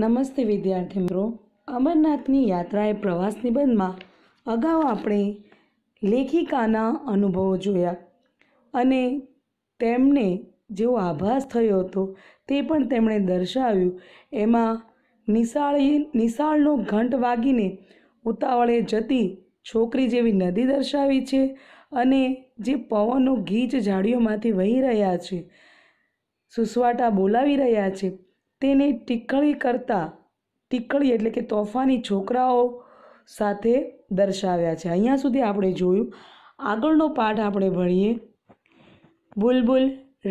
નમસ્તે વિદ્યાર્થી મિત્રો અમરનાથની યાત્રાએ પ્રવાસ નિબંધમાં અગાઉ આપણે લેખિકાના અનુભવો જોયા અને તેમને જેવો આભાસ થયો હતો તે પણ તેમણે દર્શાવ્યું એમાં નિશાળી નિશાળનો ઘંટ વાગીને ઉતાવળે જતી છોકરી જેવી નદી દર્શાવી છે અને જે પવનો ગીચ ઝાડીઓમાંથી વહી રહ્યા છે સુસવાટા બોલાવી રહ્યા છે તેને ટીકળી કરતાં ટીકળી એટલે કે તોફાની છોકરાઓ સાથે દર્શાવ્યા છે અહીંયા સુધી આપણે જોયું આગળનો પાઠ આપણે ભણીએ બુલબુલ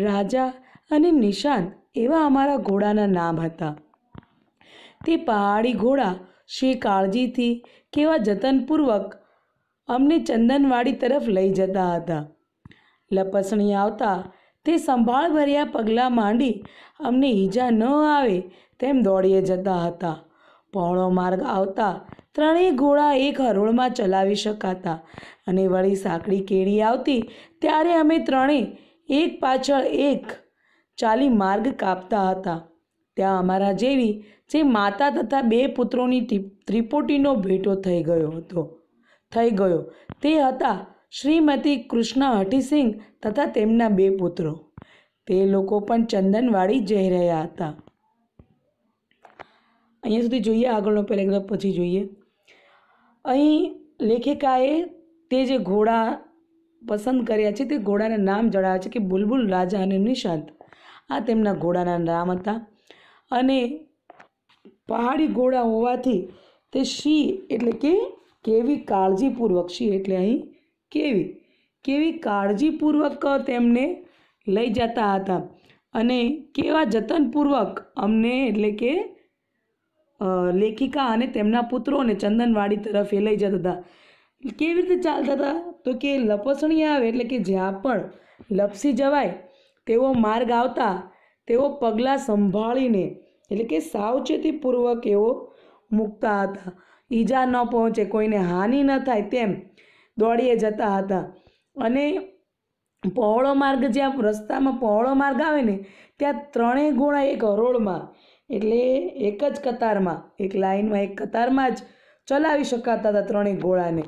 રાજા અને નિશાન એવા અમારા ઘોડાના નામ હતા તે પહાડી ઘોડા શ્રી કાળજીથી કેવા જતનપૂર્વક અમને ચંદનવાડી તરફ લઈ જતા હતા લપસણી આવતા તે સંભાળભર્યા પગલાં માંડી અમને ઈજા ન આવે તેમ દોડીએ જતા હતા પહોળો માર્ગ આવતા ત્રણેય ઘોડા એક હરોળમાં ચલાવી શકાતા અને વળી સાંકડી કેળી આવતી ત્યારે અમે ત્રણેય એક પાછળ એક ચાલી માર્ગ કાપતા હતા ત્યાં અમારા જેવી જે માતા તથા બે પુત્રોની ત્રિપોટીનો ભેટો થઈ ગયો હતો થઈ ગયો તે હતા શ્રીમતી કૃષ્ણ હટીસિંહ તથા તેમના બે પુત્રો તે લોકો પણ ચંદનવાડી જઈ રહ્યા હતા અહીંયા સુધી જોઈએ આગળનો પેરેગ્રાફ પછી જોઈએ અહીં લેખિકાએ તે જે ઘોડા પસંદ કર્યા છે તે ઘોડાના નામ જણાવે છે કે બુલબુલ રાજા અને નિશાંત આ તેમના ઘોડાના નામ હતા અને પહાડી ઘોડા હોવાથી તે શી એટલે કે કેવી કાળજીપૂર્વક શી એટલે અહીં કેવી કેવી કાળજીપૂર્વક તેમને લઈ જતા હતા અને કેવા જતનપૂર્વક અમને એટલે કે લેખિકા અને તેમના પુત્રોને ચંદનવાડી તરફ એ લઈ જતા હતા કેવી રીતે ચાલતા હતા તો કે લપસણી આવે એટલે કે જ્યાં પણ લપસી જવાય તેવો માર્ગ આવતા તેઓ પગલાં સંભાળીને એટલે કે સાવચેતીપૂર્વક એવો મૂકતા હતા ઈજા ન પહોંચે કોઈને હાનિ ન થાય તેમ દોડીએ જતા હતા અને પહોળો માર્ગ જ્યાં રસ્તામાં પહોળો માર્ગ આવે ને ત્યાં ત્રણેય ગોળા એક હરોળમાં એટલે એક જ કતારમાં એક લાઇનમાં એક કતારમાં જ ચલાવી શકાતા હતા ત્રણેય ઘોડાને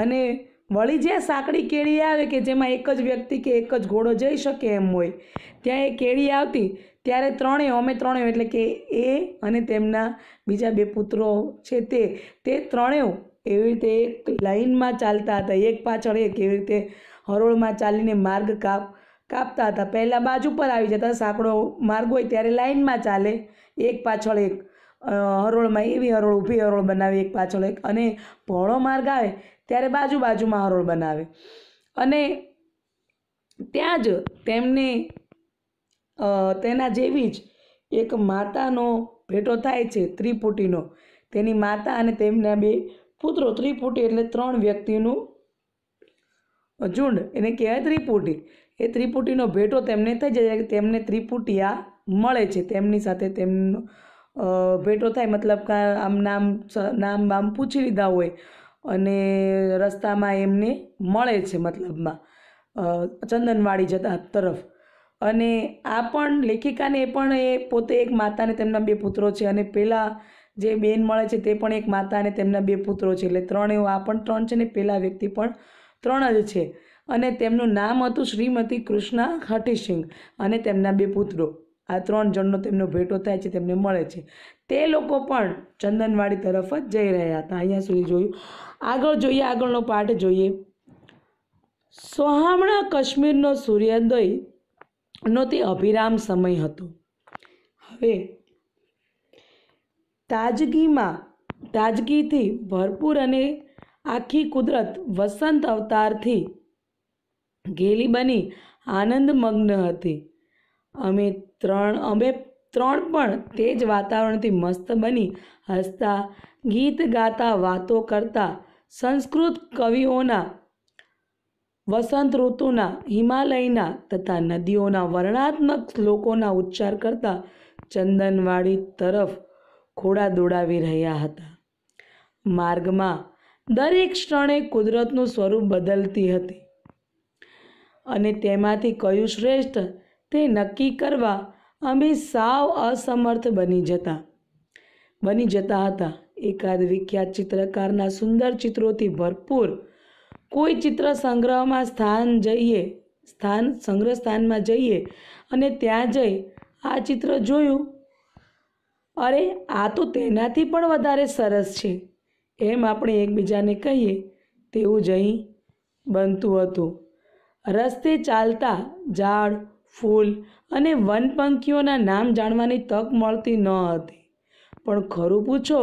અને વળી જ્યાં સાંકડી કેળી આવે કે જેમાં એક જ વ્યક્તિ કે એક જ ઘોડો જઈ શકે એમ હોય ત્યાં એ કેળી આવતી ત્યારે ત્રણેય અમે ત્રણેય એટલે કે એ અને તેમના બીજા બે પુત્રો છે તે તે ત્રણેય એવી રીતે એક લાઇનમાં ચાલતા હતા એક પાછળ એક એવી રીતે હરોળમાં ચાલીને માર્ગ કાપ કાપતા હતા પહેલાં બાજુ પર આવી જતા સાંકડો માર્ગ હોય ત્યારે લાઇનમાં ચાલે એક પાછળ એક હરોળમાં એવી હરોળ ઊભી હરોળ બનાવી એક પાછળ એક અને પહોળો માર્ગ આવે ત્યારે બાજુ બાજુમાં હરોળ બનાવે અને ત્યાં જ તેમને તેના જેવી જ એક માતાનો ભેટો થાય છે ત્રિપુટીનો તેની માતા અને તેમના બે પુત્રો ત્રિપુટી એટલે ત્રણ વ્યક્તિનું ઝુંડ એને કહેવાય ત્રિપુટી એ ત્રિપુટીનો ભેટો તેમને થઈ જાય તેમને ત્રિપુટિયા મળે છે તેમની સાથે તેમનો ભેટો થાય મતલબ કે આમ નામ નામ આમ પૂછી લીધા હોય અને રસ્તામાં એમને મળે છે મતલબમાં ચંદનવાડી જતા તરફ અને આ પણ લેખિકાને પણ એ પોતે એક માતાને તેમના બે પુત્રો છે અને પહેલાં જે બેન મળે છે તે પણ એક માતા અને તેમના બે પુત્રો છે એટલે ત્રણેય આ પણ ત્રણ છે ને પહેલા વ્યક્તિ પણ ત્રણ જ છે અને તેમનું નામ હતું શ્રીમતી કૃષ્ણા હટીસિંહ અને તેમના બે પુત્રો આ ત્રણ જણનો તેમનો ભેટો થાય છે તેમને મળે છે તે લોકો પણ ચંદનવાડી તરફ જ જઈ રહ્યા હતા અહીંયા સુધી જોયું આગળ જોઈએ આગળનો પાઠ જોઈએ સોહામણા કાશ્મીરનો સૂર્યોદયનો તે અભિરામ સમય હતો હવે તાજગીમાં તાજગીથી ભરપૂર અને આખી કુદરત વસંત અવતારથી ઘેલી બની આનંદમગ્ન હતી અમે ત્રણ અમે ત્રણ પણ તે જ વાતાવરણથી મસ્ત બની હસતા ગીત ગાતા વાતો કરતા સંસ્કૃત કવિઓના વસંત ઋતુના હિમાલયના તથા નદીઓના વર્ણનાત્મક શ્લોકોના ઉચ્ચાર કરતા ચંદનવાડી તરફ ઘોડા દોડાવી રહ્યા હતા માર્ગમાં દરેક ક્ષણે કુદરતનું સ્વરૂપ બદલતી હતી અને તેમાંથી કયું શ્રેષ્ઠ તે નક્કી કરવા અમે સાવ અસમર્થ બની જતા બની જતા હતા એકાદ વિખ્યાત ચિત્રકારના સુંદર ચિત્રોથી ભરપૂર કોઈ ચિત્ર સંગ્રહમાં સ્થાન જઈએ સ્થાન સંગ્રહ સ્થાનમાં જઈએ અને ત્યાં જઈ આ ચિત્ર જોયું અરે આ તો તેનાથી પણ વધારે સરસ છે એમ આપણે એકબીજાને કહીએ તેવું જ અહીં બનતું હતું રસ્તે ચાલતા ઝાડ ફૂલ અને વનપંખીઓના નામ જાણવાની તક મળતી ન હતી પણ ખરું પૂછો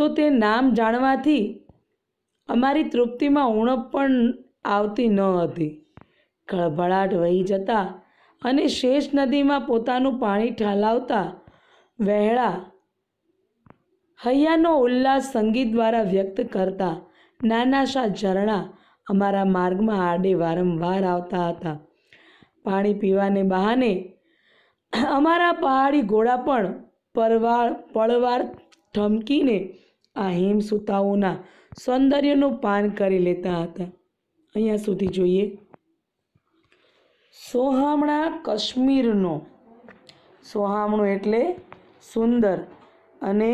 તો તે નામ જાણવાથી અમારી તૃપ્તિમાં ઉણપ પણ આવતી ન હતી ખળભળાટ વહી જતા અને શેષ નદીમાં પોતાનું પાણી ઠાલાવતા વહેળા હૈયાનો ઉલ્લાસ સંગીત દ્વારા વ્યક્ત કરતા નાનાશા ઝરણા અમારા માર્ગમાં આડે વારંવાર આવતા હતા પાણી પીવાને બહાને અમારા પહાડી ઘોડા પણ પરવાળ પળવાર ઠમકીને આ હિમસુતાઓના સૌંદર્યનું પાન કરી લેતા હતા અહીંયા સુધી જોઈએ સોહામણા કશ્મીરનો સોહામણું એટલે સુંદર અને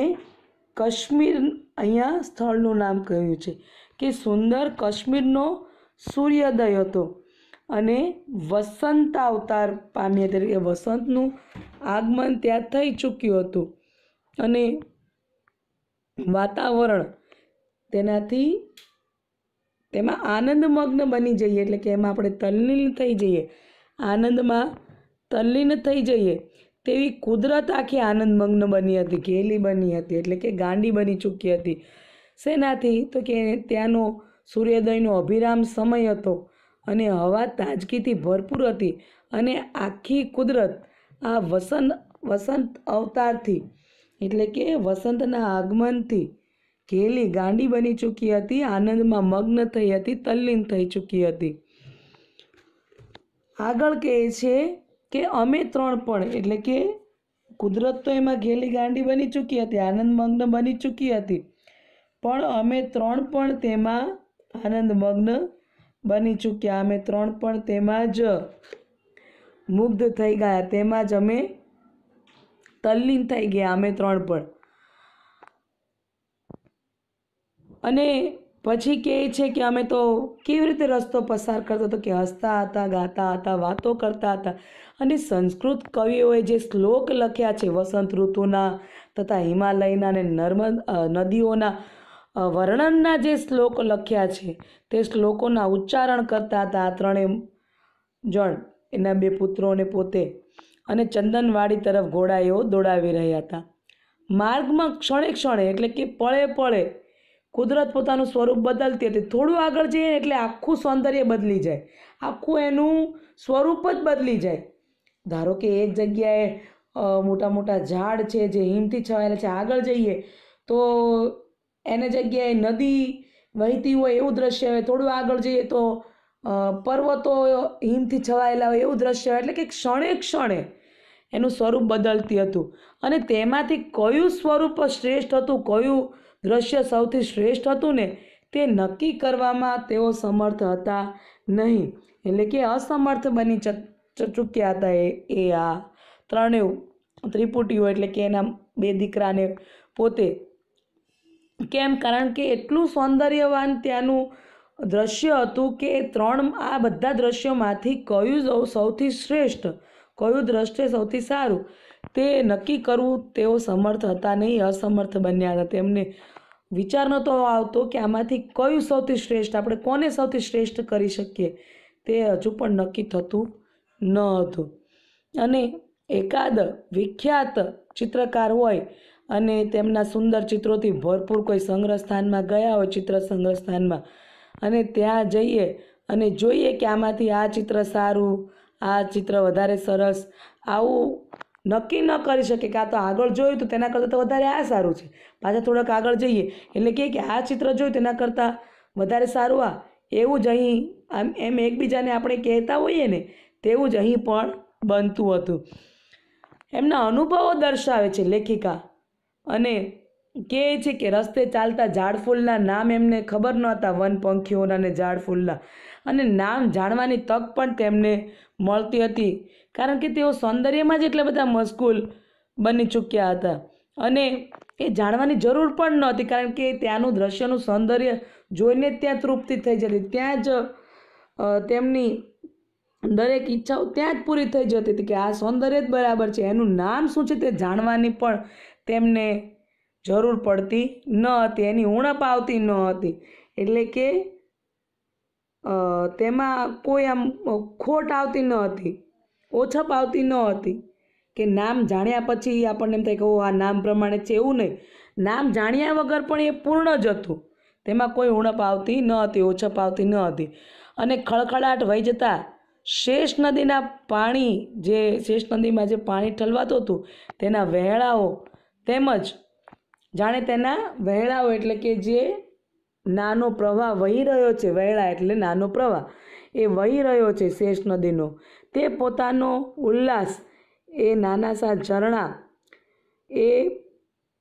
કાશ્મીર અહીંયા સ્થળનું નામ કહ્યું છે કે સુંદર કાશ્મીરનો સૂર્યોદય હતો અને વસંત અવતાર પામ્યા તરીકે વસંતનું આગમન ત્યાં થઈ ચૂક્યું હતું અને વાતાવરણ તેનાથી તેમાં આનંદમગ્ન બની જઈએ એટલે કે એમાં આપણે તલ્લીન થઈ જઈએ આનંદમાં તલ્લીન થઈ જઈએ તેવી કુદરત આખી આનંદમગ્ન બની હતી ઘેલી બની હતી એટલે કે ગાંડી બની ચૂકી હતી શેનાથી તો કે ત્યાંનો સૂર્યોદયનો અભિરામ સમય હતો અને હવા તાજગીથી ભરપૂર હતી અને આખી કુદરત આ વસંત વસંત અવતારથી એટલે કે વસંતના આગમનથી ઘેલી ગાંડી બની ચૂકી હતી આનંદમાં મગ્ન થઈ હતી તલ્લીન થઈ ચૂકી હતી આગળ કહે છે કે અમે ત્રણ પણ એટલે કે કુદરત તો એમાં ઘેલી ગાંડી બની ચૂકી હતી આનંદ મગ્ન બની ચૂકી હતી પણ અમે ત્રણ પણ તેમાં આનંદમગ્ન બની ચૂક્યા અમે ત્રણ પણ તેમાં જ મુગ્ધ થઈ ગયા તેમાં જ અમે તલ્લીન થઈ ગયા અમે ત્રણ પણ અને પછી કહે છે કે અમે તો કેવી રીતે રસ્તો પસાર કરતો હતો કે હસતા હતા ગાતા હતા વાતો કરતા હતા અને સંસ્કૃત કવિઓએ જે શ્લોક લખ્યા છે વસંત ઋતુના તથા હિમાલયના અને નર્મદ નદીઓના વર્ણનના જે શ્લોક લખ્યા છે તે શ્લોકોના ઉચ્ચારણ કરતા હતા આ ત્રણેય જણ એના બે પુત્રોને પોતે અને ચંદનવાડી તરફ ઘોડાઓ દોડાવી રહ્યા હતા માર્ગમાં ક્ષણે ક્ષણે એટલે કે પળે પળે કુદરત પોતાનું સ્વરૂપ બદલતી હતી થોડું આગળ જઈએ એટલે આખું સૌંદર્ય બદલી જાય આખું એનું સ્વરૂપ જ બદલી જાય ધારો કે એક જગ્યાએ મોટા મોટા ઝાડ છે જે હિમથી છવાયેલા છે આગળ જઈએ તો એને જગ્યાએ નદી વહેતી હોય એવું દ્રશ્ય હોય થોડું આગળ જઈએ તો પર્વતો હિમથી છવાયેલા હોય એવું દ્રશ્ય હોય એટલે કે ક્ષણે ક્ષણે એનું સ્વરૂપ બદલતી હતું અને તેમાંથી કયું સ્વરૂપ શ્રેષ્ઠ હતું કયું દ્રશ્ય સૌથી શ્રેષ્ઠ હતું ને તે નક્કી કરવામાં તેઓ સમર્થ હતા નહીં એટલે કે અસમર્થ બની ચૂક્યા હતા એ એ આ ત્રણેય ત્રિપુટીઓ એટલે કે એના બે દીકરાને પોતે કેમ કારણ કે એટલું સૌંદર્યવાન ત્યાંનું દ્રશ્ય હતું કે ત્રણ આ બધા દ્રશ્યોમાંથી કયું સૌથી શ્રેષ્ઠ કયું દ્રશ્ય સૌથી સારું તે નક્કી કરવું તેઓ સમર્થ હતા નહીં અસમર્થ બન્યા હતા તેમને વિચાર નહોતો આવતો કે આમાંથી કયું સૌથી શ્રેષ્ઠ આપણે કોને સૌથી શ્રેષ્ઠ કરી શકીએ તે હજુ પણ નક્કી થતું ન હતું અને એકાદ વિખ્યાત ચિત્રકાર હોય અને તેમના સુંદર ચિત્રોથી ભરપૂર કોઈ સંગ્રહ સ્થાનમાં ગયા હોય ચિત્ર સંગ્રહ સ્થાનમાં અને ત્યાં જઈએ અને જોઈએ કે આમાંથી આ ચિત્ર સારું આ ચિત્ર વધારે સરસ આવું નક્કી ન કરી શકે કે આ તો આગળ જોયું તો તેના કરતાં તો વધારે આ સારું છે પાછા થોડાક આગળ જઈએ એટલે કહે કે આ ચિત્ર જોયું તેના કરતાં વધારે સારું આ એવું જ અહીં આમ એમ એકબીજાને આપણે કહેતા હોઈએ ને તેવું જ અહીં પણ બનતું હતું એમના અનુભવો દર્શાવે છે લેખિકા અને કહે છે કે રસ્તે ચાલતા ઝાડફૂલના નામ એમને ખબર નહોતા વન પંખીઓના અને ઝાડફૂલના અને નામ જાણવાની તક પણ તેમને મળતી હતી કારણ કે તેઓ સૌંદર્યમાં જ એટલા બધા મશગુલ બની ચૂક્યા હતા અને એ જાણવાની જરૂર પણ નહોતી કારણ કે ત્યાંનું દ્રશ્યનું સૌંદર્ય જોઈને ત્યાં તૃપ્તિ થઈ જતી ત્યાં જ તેમની દરેક ઈચ્છાઓ ત્યાં જ પૂરી થઈ જતી હતી કે આ સૌંદર્ય જ બરાબર છે એનું નામ શું છે તે જાણવાની પણ તેમને જરૂર પડતી ન હતી એની ઉણપ આવતી ન હતી એટલે કે તેમાં કોઈ આમ ખોટ આવતી ન હતી ઓછપ આવતી ન હતી કે નામ જાણ્યા પછી આપણને એમ થાય કે ઓ આ નામ પ્રમાણે છે એવું નહીં નામ જાણ્યા વગર પણ એ પૂર્ણ જ હતું તેમાં કોઈ ઉણપ આવતી ન હતી ઓછપ આવતી ન હતી અને ખળખળાટ વહી જતાં શેષ નદીના પાણી જે શેષ નદીમાં જે પાણી ઠલવાતું હતું તેના વહેળાઓ તેમજ જાણે તેના વહેળાઓ એટલે કે જે નાનો પ્રવાહ વહી રહ્યો છે વહેળા એટલે નાનો પ્રવાહ એ વહી રહ્યો છે શેષ નદીનો તે પોતાનો ઉલ્લાસ એ નાના સા ઝરણા એ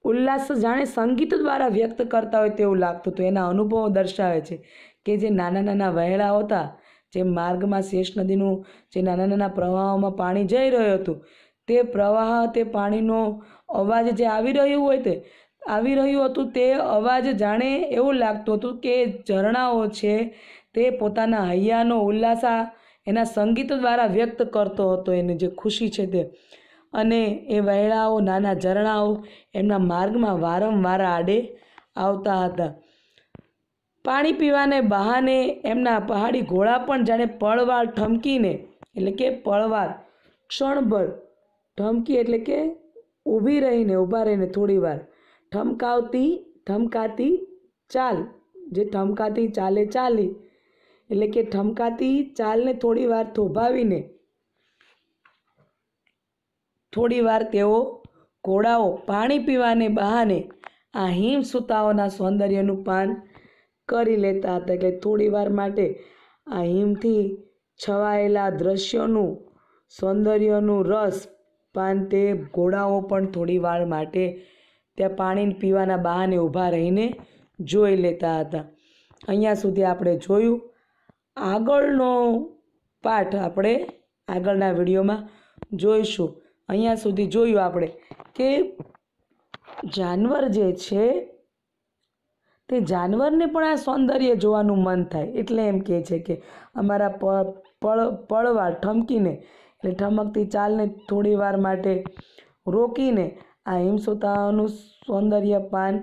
ઉલ્લાસ જાણે સંગીત દ્વારા વ્યક્ત કરતા હોય તેવું લાગતું હતું એના અનુભવો દર્શાવે છે કે જે નાના નાના વહેણા હતા જે માર્ગમાં શેષ નદીનું જે નાના નાના પ્રવાહોમાં પાણી જઈ રહ્યું હતું તે પ્રવાહ તે પાણીનો અવાજ જે આવી રહ્યું હોય તે આવી રહ્યું હતું તે અવાજ જાણે એવું લાગતું હતું કે ઝરણાઓ છે તે પોતાના હૈયાનો ઉલ્લાસા એના સંગીત દ્વારા વ્યક્ત કરતો હતો એની જે ખુશી છે તે અને એ વહેળાઓ નાના ઝરણાઓ એમના માર્ગમાં વારંવાર આડે આવતા હતા પાણી પીવાને બહાને એમના પહાડી ઘોડા પણ જાણે પળવાર ઠમકીને એટલે કે પળવાર ક્ષણભર ઠમકી એટલે કે ઊભી રહીને ઊભા રહીને થોડી વાર ઠમકાવતી ઠમકાતી ચાલ જે ઠમકાતી ચાલે ચાલી એટલે કે ઠમકાતી ચાલને થોડી વાર થોભાવીને થોડી વાર તેઓ ઘોડાઓ પાણી પીવાને બહાને આ હિમ હિમસુતાઓના સૌંદર્યનું પાન કરી લેતા હતા એટલે થોડી વાર માટે આ હિમથી છવાયેલા દ્રશ્યોનું સૌંદર્યનું રસ પાન તે ઘોડાઓ પણ થોડી વાર માટે ત્યાં પાણી પીવાના બહાને ઊભા રહીને જોઈ લેતા હતા અહીંયા સુધી આપણે જોયું આગળનો પાઠ આપણે આગળના વિડીયોમાં જોઈશું અહીંયા સુધી જોયું આપણે કે જાનવર જે છે તે જાનવરને પણ આ સૌંદર્ય જોવાનું મન થાય એટલે એમ કહે છે કે અમારા પળ પળવા ઠમકીને એટલે ઠમકતી ચાલને થોડી વાર માટે રોકીને આ હિમસોતાનું સૌંદર્ય પાન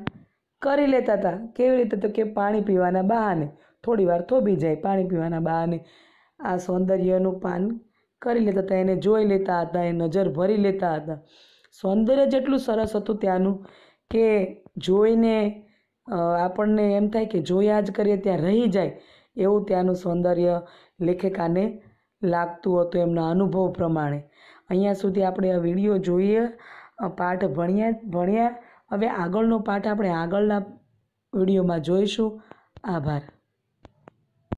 કરી લેતા હતા કેવી રીતે તો કે પાણી પીવાના બહાને થોડી વાર થોભી જાય પાણી પીવાના બહાને આ સૌંદર્યનું પાન કરી લેતા હતા એને જોઈ લેતા હતા એ નજર ભરી લેતા હતા સૌંદર્ય જેટલું સરસ હતું ત્યાંનું કે જોઈને આપણને એમ થાય કે જોયા જ કરીએ ત્યાં રહી જાય એવું ત્યાંનું સૌંદર્ય લેખકાને લાગતું હતું એમના અનુભવ પ્રમાણે અહીંયા સુધી આપણે આ વિડીયો જોઈએ પાઠ ભણ્યા ભણ્યા હવે આગળનો પાઠ આપણે આગળના વિડીયોમાં જોઈશું આભાર